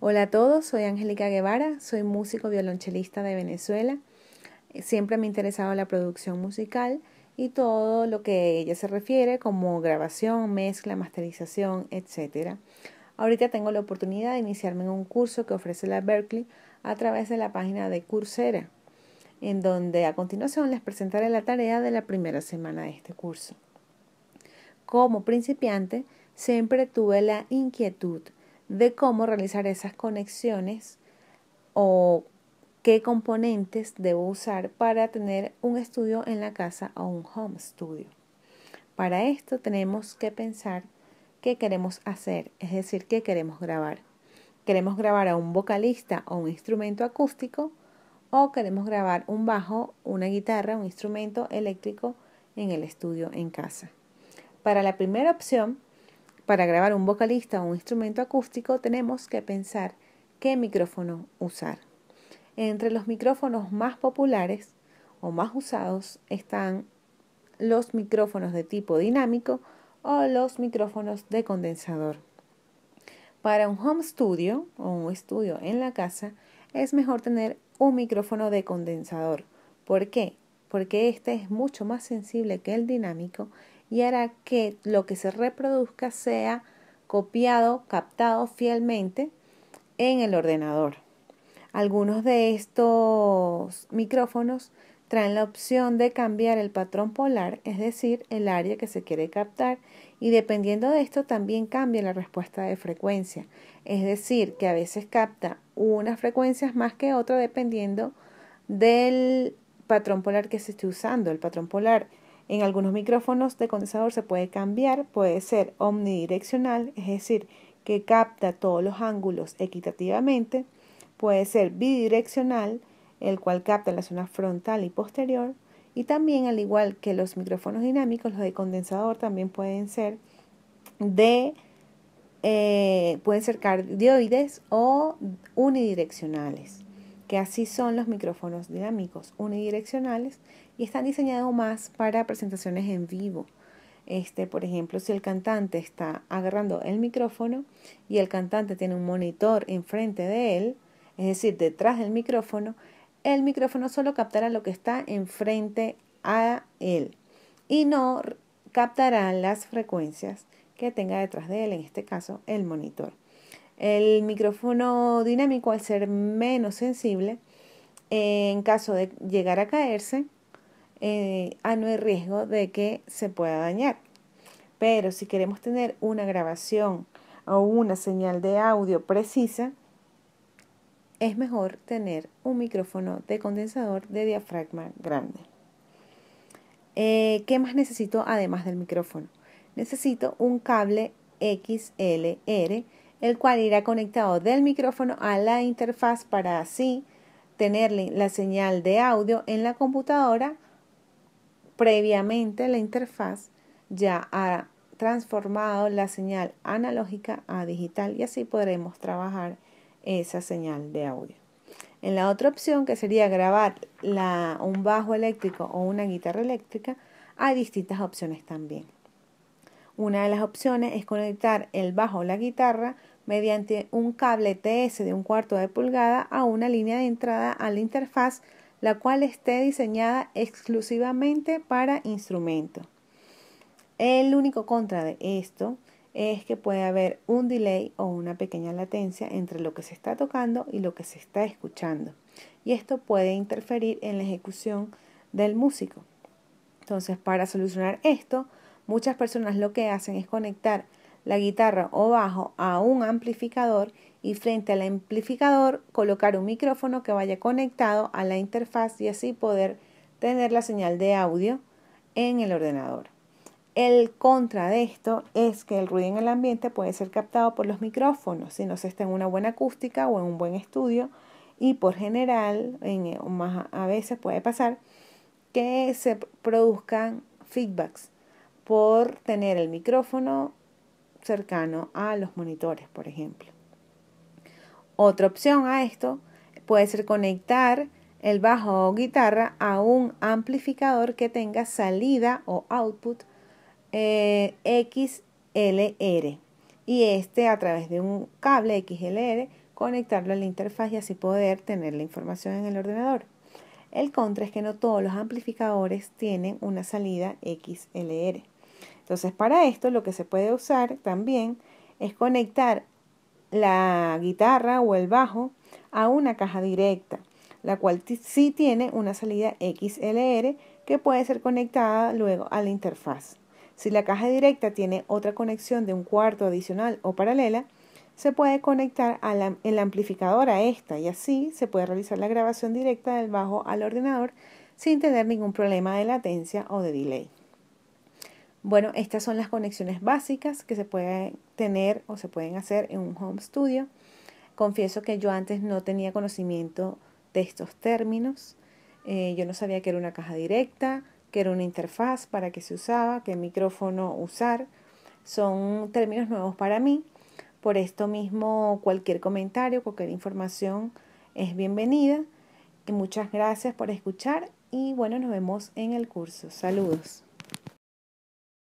Hola a todos, soy Angélica Guevara, soy músico violonchelista de Venezuela. Siempre me ha interesado la producción musical y todo lo que ella se refiere como grabación, mezcla, masterización, etc. Ahorita tengo la oportunidad de iniciarme en un curso que ofrece la Berkeley a través de la página de Coursera, en donde a continuación les presentaré la tarea de la primera semana de este curso. Como principiante, siempre tuve la inquietud de cómo realizar esas conexiones o qué componentes debo usar para tener un estudio en la casa o un home studio. Para esto tenemos que pensar qué queremos hacer, es decir, qué queremos grabar. ¿Queremos grabar a un vocalista o un instrumento acústico? ¿O queremos grabar un bajo, una guitarra, un instrumento eléctrico en el estudio en casa? Para la primera opción para grabar un vocalista o un instrumento acústico tenemos que pensar qué micrófono usar. Entre los micrófonos más populares o más usados están los micrófonos de tipo dinámico o los micrófonos de condensador. Para un home studio o un estudio en la casa es mejor tener un micrófono de condensador. ¿Por qué? Porque este es mucho más sensible que el dinámico y hará que lo que se reproduzca sea copiado, captado fielmente en el ordenador. Algunos de estos micrófonos traen la opción de cambiar el patrón polar, es decir, el área que se quiere captar, y dependiendo de esto también cambia la respuesta de frecuencia, es decir, que a veces capta unas frecuencias más que otras dependiendo del patrón polar que se esté usando. El patrón polar en algunos micrófonos de condensador se puede cambiar, puede ser omnidireccional, es decir, que capta todos los ángulos equitativamente, puede ser bidireccional, el cual capta la zona frontal y posterior, y también al igual que los micrófonos dinámicos, los de condensador también pueden ser de eh, pueden ser cardioides o unidireccionales que así son los micrófonos dinámicos unidireccionales y están diseñados más para presentaciones en vivo. Este, por ejemplo, si el cantante está agarrando el micrófono y el cantante tiene un monitor enfrente de él, es decir, detrás del micrófono, el micrófono solo captará lo que está enfrente a él y no captará las frecuencias que tenga detrás de él, en este caso el monitor. El micrófono dinámico, al ser menos sensible, eh, en caso de llegar a caerse, eh, ah, no hay riesgo de que se pueda dañar. Pero si queremos tener una grabación o una señal de audio precisa, es mejor tener un micrófono de condensador de diafragma grande. Eh, ¿Qué más necesito además del micrófono? Necesito un cable XLR el cual irá conectado del micrófono a la interfaz para así tener la señal de audio en la computadora. Previamente la interfaz ya ha transformado la señal analógica a digital y así podremos trabajar esa señal de audio. En la otra opción, que sería grabar un bajo eléctrico o una guitarra eléctrica, hay distintas opciones también. Una de las opciones es conectar el bajo o la guitarra mediante un cable TS de un cuarto de pulgada a una línea de entrada a la interfaz, la cual esté diseñada exclusivamente para instrumento. El único contra de esto es que puede haber un delay o una pequeña latencia entre lo que se está tocando y lo que se está escuchando. Y esto puede interferir en la ejecución del músico. Entonces, para solucionar esto, Muchas personas lo que hacen es conectar la guitarra o bajo a un amplificador y frente al amplificador colocar un micrófono que vaya conectado a la interfaz y así poder tener la señal de audio en el ordenador. El contra de esto es que el ruido en el ambiente puede ser captado por los micrófonos si no se está en una buena acústica o en un buen estudio y por general, o más a veces puede pasar que se produzcan feedbacks por tener el micrófono cercano a los monitores, por ejemplo. Otra opción a esto puede ser conectar el bajo o guitarra a un amplificador que tenga salida o output eh, XLR y este a través de un cable XLR conectarlo a la interfaz y así poder tener la información en el ordenador. El contra es que no todos los amplificadores tienen una salida XLR. Entonces, para esto lo que se puede usar también es conectar la guitarra o el bajo a una caja directa, la cual sí tiene una salida XLR que puede ser conectada luego a la interfaz. Si la caja directa tiene otra conexión de un cuarto adicional o paralela, se puede conectar el amplificador a esta y así se puede realizar la grabación directa del bajo al ordenador sin tener ningún problema de latencia o de delay. Bueno, estas son las conexiones básicas que se pueden tener o se pueden hacer en un home studio. Confieso que yo antes no tenía conocimiento de estos términos. Eh, yo no sabía que era una caja directa, que era una interfaz, para qué se usaba, qué micrófono usar. Son términos nuevos para mí. Por esto mismo, cualquier comentario, cualquier información es bienvenida. Y muchas gracias por escuchar y bueno, nos vemos en el curso. Saludos.